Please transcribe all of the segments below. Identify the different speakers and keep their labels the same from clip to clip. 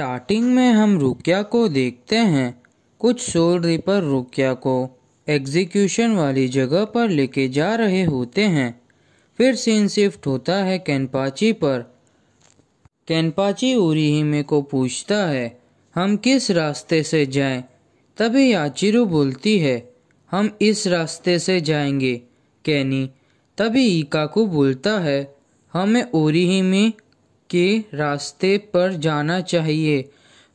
Speaker 1: Starting में हम रुकिया को देखते हैं कुछ सोल रिपर रुकिया को एग्जीक्यूशन वाली जगह पर लेके जा रहे होते हैं फिर सीन शिफ्ट होता है कैनपाची पर कैनपाची उरीहिमे को पूछता है हम किस रास्ते से जाएं? तभी याचिरू बोलती है हम इस रास्ते से जाएंगे कैनी तभी ईकाकू बोलता है हमें में के रास्ते पर जाना चाहिए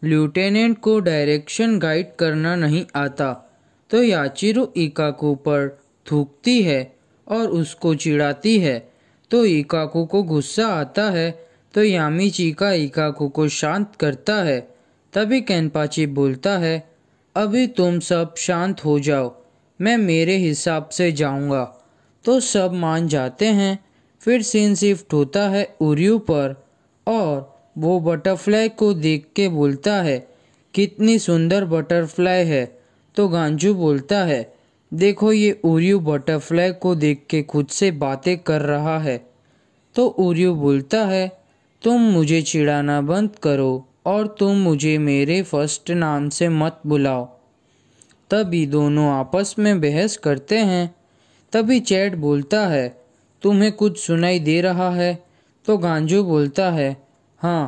Speaker 1: लेफ्टिनेंट को डायरेक्शन गाइड करना नहीं आता तो याचिरो इकाकू पर थूकती है और उसको चिढ़ाती है तो इकाकू को गुस्सा आता है तो यामी चीका इकाकू को शांत करता है तभी कैनपाची बोलता है अभी तुम सब शांत हो जाओ मैं मेरे हिसाब से जाऊंगा तो सब मान जाते हैं फिर सीन शिफ्ट होता है उर्यू पर और वो बटरफ्लाई को देख के बोलता है कितनी सुंदर बटरफ्लाई है तो गांजू बोलता है देखो ये उरियो बटरफ्लाई को देख के खुद से बातें कर रहा है तो उरियो बोलता है तुम मुझे चिढ़ाना बंद करो और तुम मुझे मेरे फर्स्ट नाम से मत बुलाओ तभी दोनों आपस में बहस करते हैं तभी चैट बोलता है तुम्हें कुछ सुनाई दे रहा है तो गांजू बोलता है हाँ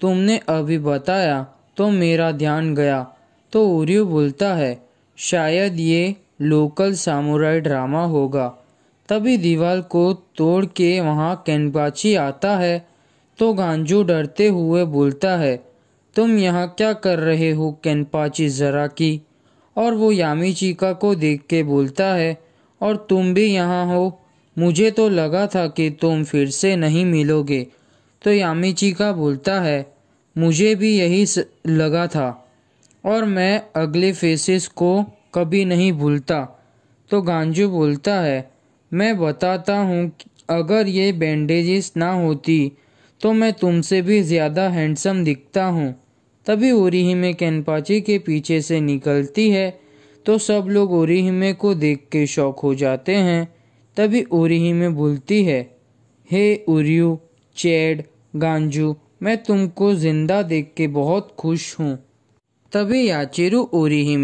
Speaker 1: तुमने अभी बताया तो मेरा ध्यान गया तो ओरियो बोलता है शायद ये लोकल सामुराई ड्रामा होगा तभी दीवार को तोड़ के वहाँ कैनपाची आता है तो गांजू डरते हुए बोलता है तुम यहाँ क्या कर रहे हो कैनपाची जरा की और वो यामी चीका को देख के बोलता है और तुम भी यहाँ हो मुझे तो लगा था कि तुम फिर से नहीं मिलोगे तो यामिची का बोलता है मुझे भी यही लगा था और मैं अगले फेसेस को कभी नहीं भूलता तो गांजू बोलता है मैं बताता हूँ अगर ये बैंडेजेस ना होती तो मैं तुमसे भी ज़्यादा हैंडसम दिखता हूँ तभी ओरिहिमे कैनपाची के पीछे से निकलती है तो सब लोग ओरिहिमे को देख के शौक हो जाते हैं तभी ओरिही में बोलती है हे उरियो चैड गांजू मैं तुमको जिंदा देख के बहुत खुश हूँ तभी याचिरू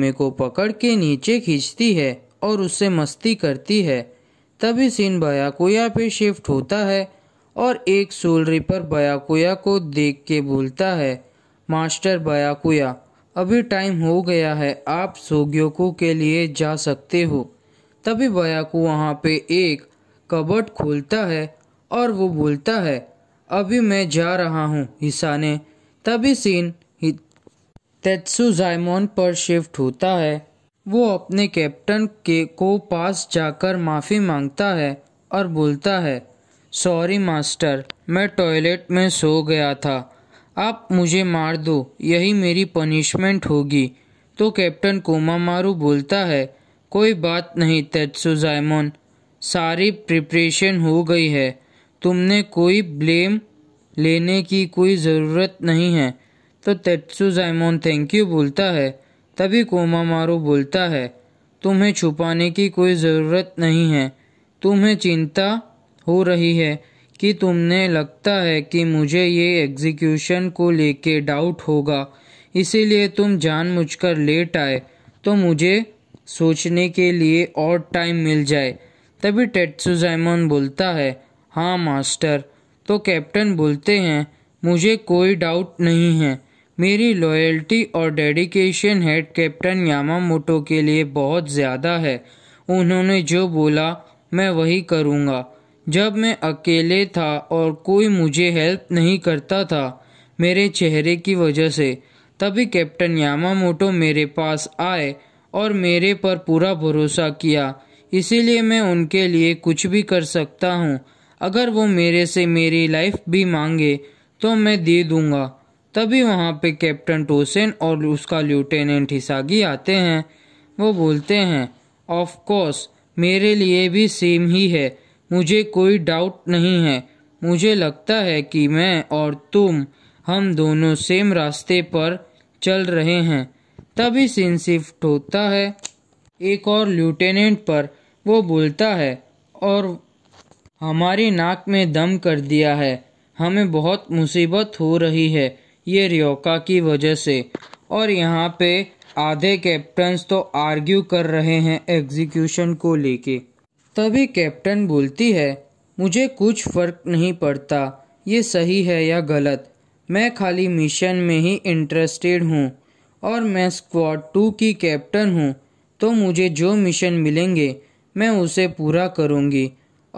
Speaker 1: में को पकड़ के नीचे खींचती है और उससे मस्ती करती है तभी सिन बयाकुया पे शिफ्ट होता है और एक सोलरी पर बयाकुया को देख के बोलता है मास्टर बयाकुया अभी टाइम हो गया है आप सोग्योको के लिए जा सकते हो तभी बयाकू वहाँ पे एक कबट खोलता है और वो बोलता है अभी मैं जा रहा हूँ हिसाने तभी सीन तेत्सु जायमोन पर शिफ्ट होता है वो अपने कैप्टन के को पास जाकर माफ़ी मांगता है और बोलता है सॉरी मास्टर मैं टॉयलेट में सो गया था आप मुझे मार दो यही मेरी पनिशमेंट होगी तो कैप्टन कोमामारू बोलता है कोई बात नहीं तेजसु जायमोन सारी प्रिपरेशन हो गई है तुमने कोई ब्लेम लेने की कोई ज़रूरत नहीं है तो तेजसु जायमोन थैंक यू बोलता है तभी कोमा मारू बोलता है तुम्हें छुपाने की कोई ज़रूरत नहीं है तुम्हें चिंता हो रही है कि तुमने लगता है कि मुझे ये एग्जीक्यूशन को लेके डाउट होगा इसीलिए तुम जानबूझकर लेट आए तो मुझे सोचने के लिए और टाइम मिल जाए तभी टेट्सुजैमोन बोलता है हाँ मास्टर तो कैप्टन बोलते हैं मुझे कोई डाउट नहीं है मेरी लॉयल्टी और डेडिकेशन हेड कैप्टन यामामोटो के लिए बहुत ज़्यादा है उन्होंने जो बोला मैं वही करूँगा जब मैं अकेले था और कोई मुझे हेल्प नहीं करता था मेरे चेहरे की वजह से तभी कैप्टन यामामोटो मेरे पास आए और मेरे पर पूरा भरोसा किया इसीलिए मैं उनके लिए कुछ भी कर सकता हूँ अगर वो मेरे से मेरी लाइफ भी मांगे तो मैं दे दूँगा तभी वहाँ पे कैप्टन टोसेन और उसका लेफ्टिनेंट हिसागी आते हैं वो बोलते हैं ऑफ कोर्स मेरे लिए भी सेम ही है मुझे कोई डाउट नहीं है मुझे लगता है कि मैं और तुम हम दोनों सेम रास्ते पर चल रहे हैं तभी सीन शिफ्ट होता है एक और ल्यूटेनेंट पर वो बोलता है और हमारी नाक में दम कर दिया है हमें बहुत मुसीबत हो रही है ये रियोका की वजह से और यहाँ पे आधे कैप्टन्स तो आर्ग्यू कर रहे हैं एग्जीक्यूशन को लेके तभी कैप्टन बोलती है मुझे कुछ फ़र्क नहीं पड़ता ये सही है या गलत मैं खाली मिशन में ही इंटरेस्टेड हूँ और मैं स्क्वाड टू की कैप्टन हूँ तो मुझे जो मिशन मिलेंगे मैं उसे पूरा करूँगी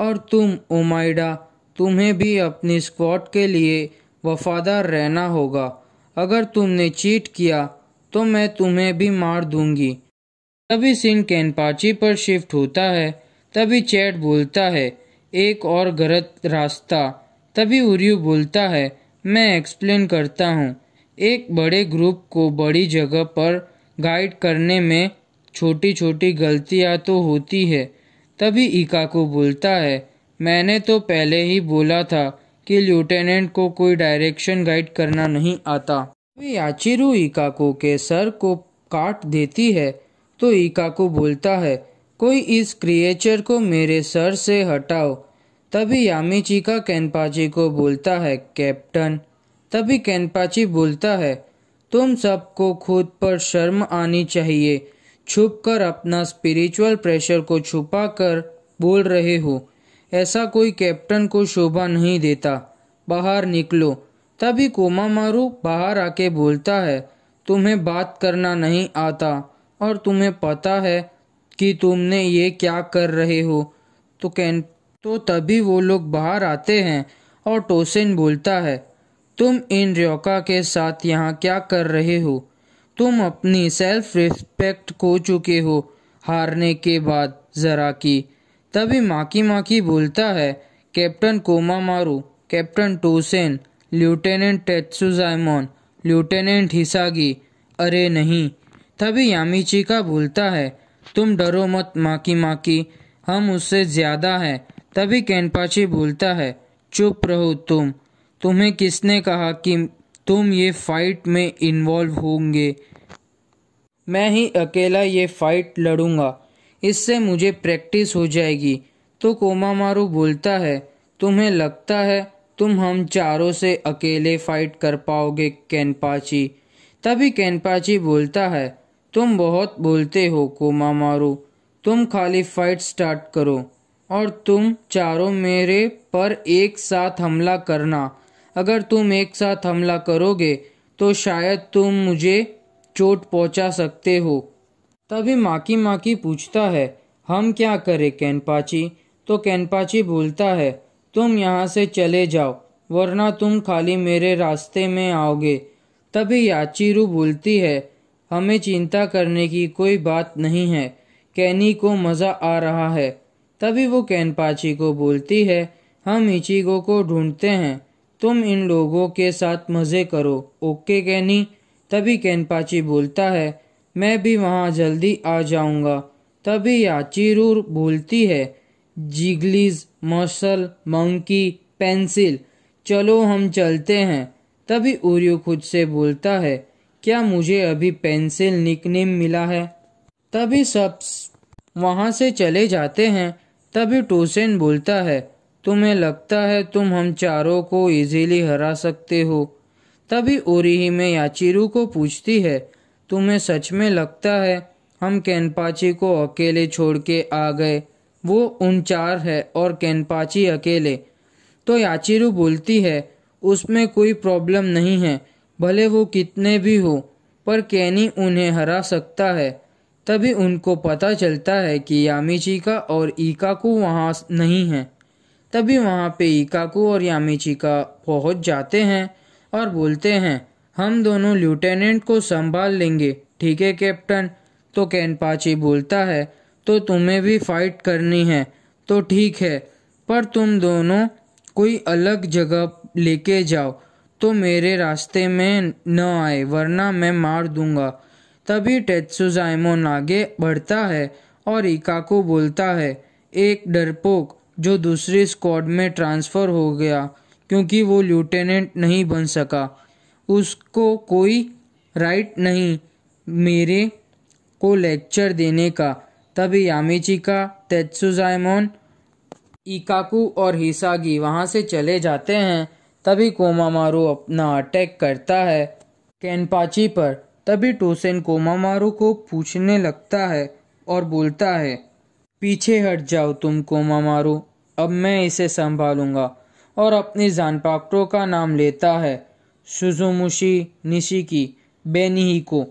Speaker 1: और तुम ओमाइडा तुम्हें भी अपनी स्क्वाड के लिए वफादार रहना होगा अगर तुमने चीट किया तो मैं तुम्हें भी मार दूंगी तभी सिंह कैनपाची पर शिफ्ट होता है तभी चैट बोलता है एक और गलत रास्ता तभी उर्यू बोलता है मैं एक्सप्लेन करता हूँ एक बड़े ग्रुप को बड़ी जगह पर गाइड करने में छोटी छोटी गलतियाँ तो होती है तभी ईका को बोलता है मैंने तो पहले ही बोला था कि लेफ्टिनेंट को कोई डायरेक्शन गाइड करना नहीं आता याचिरु याचिरू इकाको के सर को काट देती है तो ईका को बोलता है कोई इस क्रिएचर को मेरे सर से हटाओ तभी यामिचिका कैनपाची को बोलता है कैप्टन तभी कैनपाची बोलता है तुम सबको खुद पर शर्म आनी चाहिए छुप कर अपना स्पिरिचुअल प्रेशर को छुपा कर बोल रहे हो ऐसा कोई कैप्टन को शोभा नहीं देता बाहर निकलो तभी कोमा मारू बाहर आके बोलता है तुम्हें बात करना नहीं आता और तुम्हें पता है कि तुमने ये क्या कर रहे हो तो कैन तो तभी वो लोग बाहर आते हैं और टोसेन बोलता है तुम इन रोका के साथ यहाँ क्या कर रहे हो तुम अपनी सेल्फ रिस्पेक्ट खो चुके हो हारने के बाद जरा की तभी माकी माकी बोलता है captain Komamura captain Tosen lieutenant Tetsuzaemon lieutenant Hisagi अरे नहीं तभी यामीची का बोलता है तुम डरो मत माकी माकी हम उससे ज़्यादा हैं तभी कैनपाची बोलता है चुप रहो तुम तुम्हें किसने कहा कि तुम ये फाइट में इन्वॉल्व होंगे मैं ही अकेला ये फाइट लड़ूंगा इससे मुझे प्रैक्टिस हो जाएगी तो कोमा मारू बोलता है तुम्हें लगता है तुम हम चारों से अकेले फाइट कर पाओगे कैनपाची तभी कैनपाची बोलता है तुम बहुत बोलते हो कोमा मारू तुम खाली फाइट स्टार्ट करो और तुम चारों मेरे पर एक साथ हमला करना अगर तुम एक साथ हमला करोगे तो शायद तुम मुझे चोट पहुंचा सकते हो तभी माकी माकी पूछता है हम क्या करें कैनपाची तो कैनपाची बोलता है तुम यहाँ से चले जाओ वरना तुम खाली मेरे रास्ते में आओगे तभी याचिरू बोलती है हमें चिंता करने की कोई बात नहीं है कैनी को मज़ा आ रहा है तभी वो कैनपाची को बोलती है हम इचिगो को ढूंढते हैं तुम इन लोगों के साथ मज़े करो ओके कैनी तभी कैनपाची बोलता है मैं भी वहाँ जल्दी आ जाऊँगा तभी याचिरूर बोलती है जिगलीज मसल मंकी पेंसिल चलो हम चलते हैं तभी उर्यु खुद से बोलता है क्या मुझे अभी पेंसिल निकनेम मिला है तभी सब वहाँ से चले जाते हैं तभी टोसेन बोलता है तुम्हें लगता है तुम हम चारों को इजीली हरा सकते हो तभी ओरिही में याचिरू को पूछती है तुम्हें सच में लगता है हम कैनपाची को अकेले छोड़ के आ गए वो उन चार है और कैनपाची अकेले तो याचिरू बोलती है उसमें कोई प्रॉब्लम नहीं है भले वो कितने भी हो पर कैनी उन्हें हरा सकता है तभी उनको पता चलता है कि यामिची का और ईका को वहाँ नहीं है तभी वहाँ पे इकाकू और का पहुँच जाते हैं और बोलते हैं हम दोनों लेफ्टिनेंट को संभाल लेंगे ठीक है कैप्टन तो कैनपाची बोलता है तो तुम्हें भी फाइट करनी है तो ठीक है पर तुम दोनों कोई अलग जगह लेके जाओ तो मेरे रास्ते में न आए वरना मैं मार दूंगा तभी टेत्सुजाइमोन आगे बढ़ता है और इकाकू बोलता है एक डरपोक जो दूसरे स्क्वाड में ट्रांसफ़र हो गया क्योंकि वो लेफ्टिनेंट नहीं बन सका उसको कोई राइट नहीं मेरे को लेक्चर देने का तभी यामिचिका तेत्सुजाइमोन इकाकू और हिसागी वहाँ से चले जाते हैं तभी कोमामारू अपना अटैक करता है कैनपाची पर तभी टोसेन कोमामारू को पूछने लगता है और बोलता है पीछे हट जाओ तुम कोमामारू अब मैं इसे संभालूंगा और अपनी जान पाकटों का नाम लेता है सुजुमुशी निशिकी बेनिही को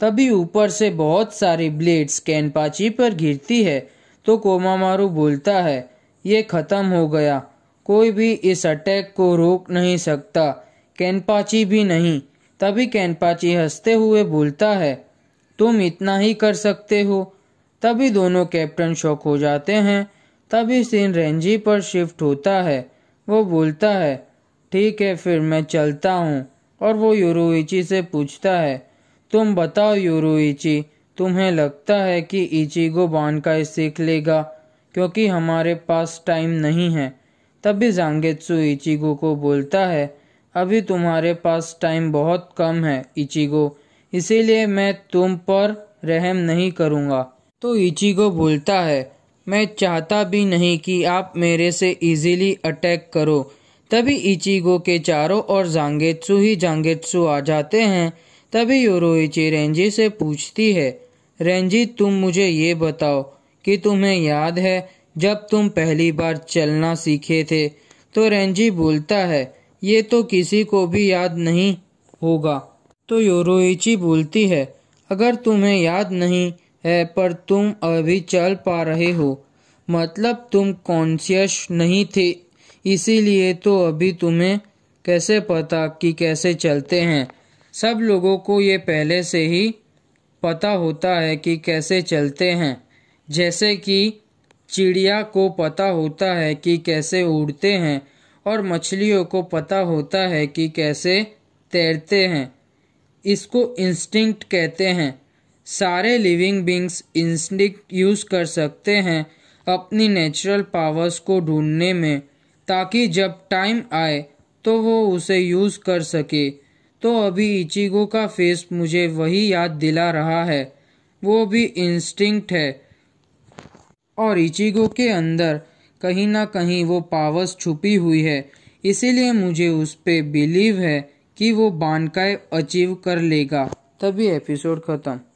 Speaker 1: तभी ऊपर से बहुत सारी ब्लेड्स कैनपाची पर गिरती है तो कोमामारू बोलता है ये ख़त्म हो गया कोई भी इस अटैक को रोक नहीं सकता कैनपाची भी नहीं तभी कैनपाची हंसते हुए बोलता है तुम इतना ही कर सकते हो तभी दोनों कैप्टन शौक हो जाते हैं तभी सीन रेंजी पर शिफ्ट होता है वो बोलता है ठीक है फिर मैं चलता हूँ और वो यूरोची से पूछता है तुम बताओ यूरोची तुम्हें लगता है कि इचिगो का सीख लेगा क्योंकि हमारे पास टाइम नहीं है तभी जांगेत्सु इचिगो को बोलता है अभी तुम्हारे पास टाइम बहुत कम है इचिगो इसीलिए मैं तुम पर रहम नहीं करूँगा तो इचिगो बोलता है मैं चाहता भी नहीं कि आप मेरे से इजीली अटैक करो तभी इचिगो के चारों और जांगेत्सु ही जांगेत्सु आ जाते हैं तभी योरोइची रेंजी से पूछती है रेंजी तुम मुझे ये बताओ कि तुम्हें याद है जब तुम पहली बार चलना सीखे थे तो रेंजी बोलता है ये तो किसी को भी याद नहीं होगा तो योरोइची बोलती है अगर तुम्हें याद नहीं है पर तुम अभी चल पा रहे हो मतलब तुम कॉन्शियस नहीं थे इसीलिए तो अभी तुम्हें कैसे पता कि कैसे चलते हैं सब लोगों को ये पहले से ही पता होता है कि कैसे चलते हैं जैसे कि चिड़िया को पता होता है कि कैसे उड़ते हैं और मछलियों को पता होता है कि कैसे तैरते हैं इसको इंस्टिंक्ट कहते हैं सारे लिविंग बींग्स इंस्टिक यूज़ कर सकते हैं अपनी नेचुरल पावर्स को ढूंढने में ताकि जब टाइम आए तो वो उसे यूज़ कर सके तो अभी इचिगो का फेस मुझे वही याद दिला रहा है वो भी इंस्टिंक्ट है और इचिगो के अंदर कहीं ना कहीं वो पावर्स छुपी हुई है इसीलिए मुझे उस पर बिलीव है कि वो बानकाय अचीव कर लेगा तभी एपिसोड ख़त्म